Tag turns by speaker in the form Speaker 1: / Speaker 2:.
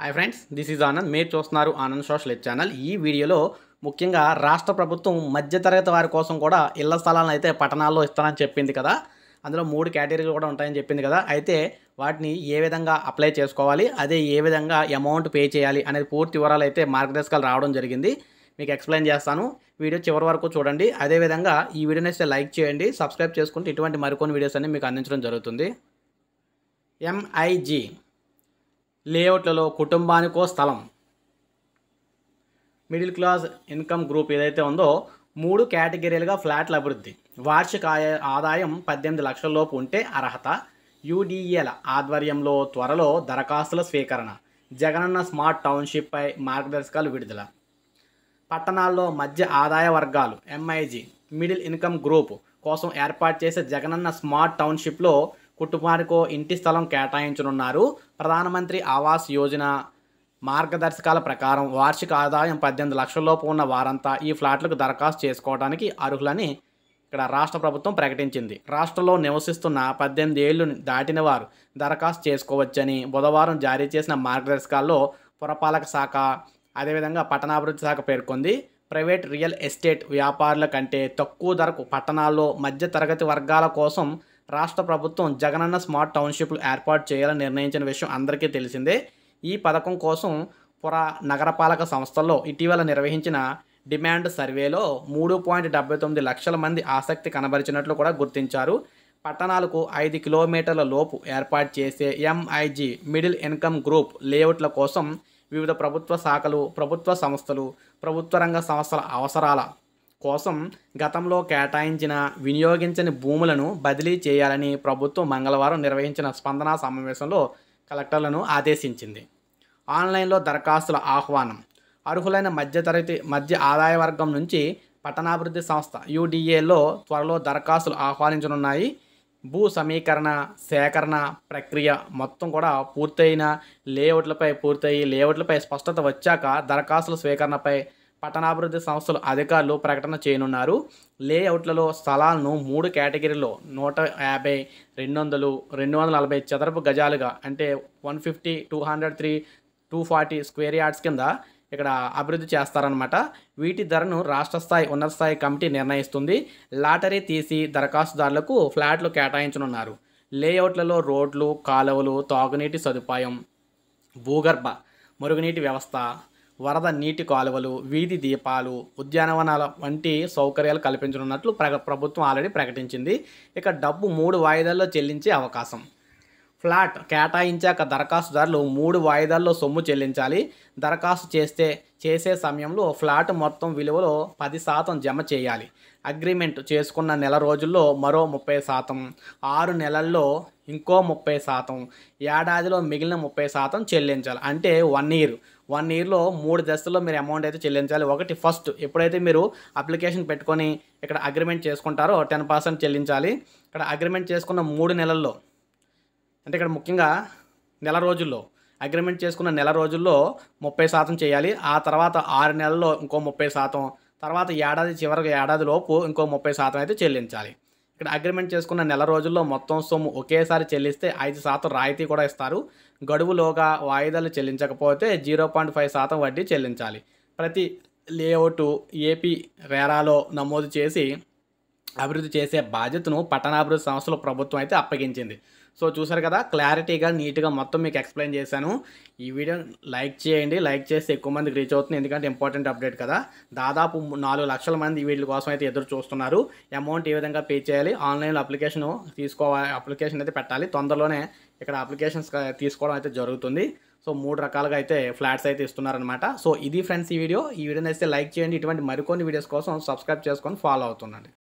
Speaker 1: hi friends this is Anand మీరు చూస్తున్నారు Anand social channel ఈ వీడియోలో ముఖ్యంగా రాష్ట్ర ప్రభుత్వం మధ్యతరగతి వారి కోసం కూడా ఇళ్ల స్థలాలను అయితే పట్టణాల్లో ఇస్తానని చెప్పింది కదా అందులో మూడు కేటగిరీలు కూడా ఉంటాయని చెప్పింది కదా అయితే వాటిని ఏ విధంగా అప్లై చేసుకోవాలి అదే ఏ విధంగా అమౌంట్ పే చేయాలి అనేది పూర్తి వివరాలు అయితే మార్గదర్శకాలు రావడం జరిగింది మీకు ఎక్స్ప్లెయిన్ చేస్తాను వీడియో చివరి వరకు చూడండి అదేవిధంగా ఈ వీడియోని వస్తే లైక్ చేయండి సబ్స్క్రైబ్ చేసుకుంటే ఇటువంటి మరికొన్ని వీడియోస్ అన్ని మీకు అందించడం జరుగుతుంది ఎంఐజీ లేఅవుట్లలో కుటుంబానికో స్థలం మిడిల్ క్లాస్ ఇన్కమ్ గ్రూప్ ఏదైతే ఉందో మూడు కేటగిరీలుగా ఫ్లాట్ల అభివృద్ధి వార్షిక ఆదాయం పద్దెనిమిది లక్షల లోపు ఉంటే అర్హత యూడిఏల ఆధ్వర్యంలో త్వరలో దరఖాస్తుల స్వీకరణ జగనన్న స్మార్ట్ టౌన్షిప్పై మార్గదర్శకాలు విడుదల పట్టణాల్లో మధ్య ఆదాయ వర్గాలు ఎంఐజీ మిడిల్ ఇన్కమ్ గ్రూప్ కోసం ఏర్పాటు చేసే జగనన్న స్మార్ట్ టౌన్షిప్లో కుటుంబానికో ఇంటి స్థలం కేటాయించనున్నారు ప్రధానమంత్రి ఆవాస్ యోజన మార్గదర్శకాల ప్రకారం వార్షిక ఆదాయం పద్దెనిమిది లక్షల్లోపు ఉన్న వారంతా ఈ ఫ్లాట్లకు దరఖాస్తు చేసుకోవడానికి అర్హులని ఇక్కడ రాష్ట్ర ప్రభుత్వం ప్రకటించింది రాష్ట్రంలో నివసిస్తున్న పద్దెనిమిది ఏళ్ళు దాటిన వారు దరఖాస్తు చేసుకోవచ్చని బుధవారం జారీ చేసిన మార్గదర్శకాల్లో పురపాలక శాఖ అదేవిధంగా పట్టణాభివృద్ధి శాఖ పేర్కొంది ప్రైవేట్ రియల్ ఎస్టేట్ వ్యాపారుల కంటే తక్కువ ధరకు పట్టణాల్లో మధ్యతరగతి వర్గాల కోసం రాష్ట్ర ప్రభుత్వం జగనన్న స్మార్ట్ టౌన్షిప్లు ఏర్పాటు చేయాలని నిర్ణయించిన విషయం అందరికీ తెలిసిందే ఈ పథకం కోసం పుర నగరపాలక సంస్థల్లో ఇటీవల నిర్వహించిన డిమాండ్ సర్వేలో మూడు పాయింట్ డెబ్బై తొమ్మిది లక్షల మంది ఆసక్తి కనబరిచినట్లు కూడా గుర్తించారు పట్టణాలకు ఐదు కిలోమీటర్ల లోపు ఏర్పాటు చేసే ఎంఐజీ మిడిల్ ఇన్కమ్ గ్రూప్ లేఅవుట్ల కోసం వివిధ ప్రభుత్వ శాఖలు ప్రభుత్వ సంస్థలు ప్రభుత్వ రంగ సంస్థల అవసరాల కోసం గతంలో కేటాయించిన వినియోగించని భూములను బదిలీ చేయాలని ప్రభుత్వం మంగళవారం నిర్వహించిన స్పందన సమావేశంలో కలెక్టర్లను ఆదేశించింది ఆన్లైన్లో దరఖాస్తుల ఆహ్వానం అర్హులైన మధ్యతరగతి మధ్య ఆదాయ వర్గం నుంచి పట్టణాభివృద్ధి సంస్థ యూడిఏలో త్వరలో దరఖాస్తులు ఆహ్వానించనున్నాయి భూ సమీకరణ సేకరణ ప్రక్రియ మొత్తం కూడా పూర్తయిన లేఅవుట్లపై పూర్తయి లేఅవుట్లపై స్పష్టత వచ్చాక దరఖాస్తుల స్వీకరణపై పట్టణాభివృద్ధి సంస్థలు అధికారులు ప్రకటన చేయనున్నారు లేఅవుట్లలో స్థలాలను మూడు కేటగిరీలో నూట యాభై రెండు వందలు రెండు వందల నలభై చదరపు గజాలుగా అంటే one fifty two hundred three two forty square yards కింద ఇక్కడ అభివృద్ధి చేస్తారనమాట వీటి ధరను రాష్ట్ర స్థాయి ఉన్నత స్థాయి కమిటీ నిర్ణయిస్తుంది లాటరీ తీసి దరఖాస్తుదారులకు ఫ్లాట్లు కేటాయించనున్నారు లేఅవుట్లలో రోడ్లు కాలువలు తాగునీటి సదుపాయం భూగర్భ మురుగునీటి వ్యవస్థ వరద నీటి కాలువలు వీధి దీపాలు ఉద్యానవనాల వంటి సౌకర్యాలు కల్పించనున్నట్లు ప్రభుత్వం ఆల్రెడీ ప్రకటించింది ఇక డబ్బు మూడు వాయిదాల్లో చెల్లించే అవకాశం ఫ్లాట్ కేటాయించాక దరఖాస్తుదారులు మూడు వాయిదాల్లో సొమ్ము చెల్లించాలి దరఖాస్తు చేస్తే చేసే సమయంలో ఫ్లాట్ మొత్తం విలువలో పది శాతం జమ చేయాలి అగ్రిమెంట్ చేసుకున్న నెల రోజుల్లో మరో ముప్పై శాతం ఆరు నెలల్లో ఇంకో ముప్పై శాతం ఏడాదిలో మిగిలిన ముప్పై శాతం చెల్లించాలి అంటే వన్ ఇయర్ వన్ ఇయర్లో మూడు దశల్లో మీరు అమౌంట్ అయితే చెల్లించాలి ఒకటి ఫస్ట్ ఎప్పుడైతే మీరు అప్లికేషన్ పెట్టుకొని ఇక్కడ అగ్రిమెంట్ చేసుకుంటారో టెన్ పర్సెంట్ చెల్లించాలి ఇక్కడ అగ్రిమెంట్ చేసుకున్న మూడు నెలల్లో అంటే ఇక్కడ ముఖ్యంగా నెల రోజుల్లో అగ్రిమెంట్ చేసుకున్న నెల రోజుల్లో ముప్పై శాతం చేయాలి ఆ తర్వాత ఆరు నెలల్లో ఇంకో ముప్పై శాతం తర్వాత ఏడాది చివరికి ఏడాది లోపు ఇంకో ముప్పై శాతం అయితే చెల్లించాలి ఇక్కడ అగ్రిమెంట్ చేసుకున్న నెల రోజుల్లో మొత్తం సొమ్ము ఒకేసారి చెల్లిస్తే ఐదు శాతం రాయితీ కూడా ఇస్తారు గడువులోగా వాయిదాలు చెల్లించకపోతే జీరో పాయింట్ ఫైవ్ శాతం వడ్డీ చెల్లించాలి ప్రతి లేఅవుట్ ఏపీ రేరాలో నమోదు చేసి అభివృద్ధి చేసే బాధ్యతను పట్టణాభివృద్ధి సంస్థల ప్రభుత్వం అయితే అప్పగించింది సో చూసారు కదా క్లారిటీగా నీట్గా మొత్తం మీకు ఎక్స్ప్లెయిన్ చేశాను ఈ వీడియో లైక్ చేయండి లైక్ చేస్తే ఎక్కువ మందికి రీచ్ అవుతుంది ఎందుకంటే ఇంపార్టెంట్ అప్డేట్ కదా దాదాపు నాలుగు లక్షల మంది ఈ వీటి కోసం అయితే ఎదురు చూస్తున్నారు అమౌంట్ ఏ విధంగా పే చేయాలి ఆన్లైన్లో అప్లికేషన్ తీసుకోవాలి అప్లికేషన్ అయితే పెట్టాలి తొందరలోనే ఇక్కడ అప్లికేషన్స్ తీసుకోవడం అయితే జరుగుతుంది సో మూడు రకాలుగా అయితే ఫ్లాట్స్ అయితే ఇస్తున్నారనమాట సో ఇది ఫ్రెండ్స్ ఈ వీడియో ఈ వీడియోని అయితే లైక్ చేయండి ఇటువంటి మరికొన్ని వీడియోస్ కోసం సబ్స్క్రైబ్ చేసుకొని ఫాలో అవుతుండండి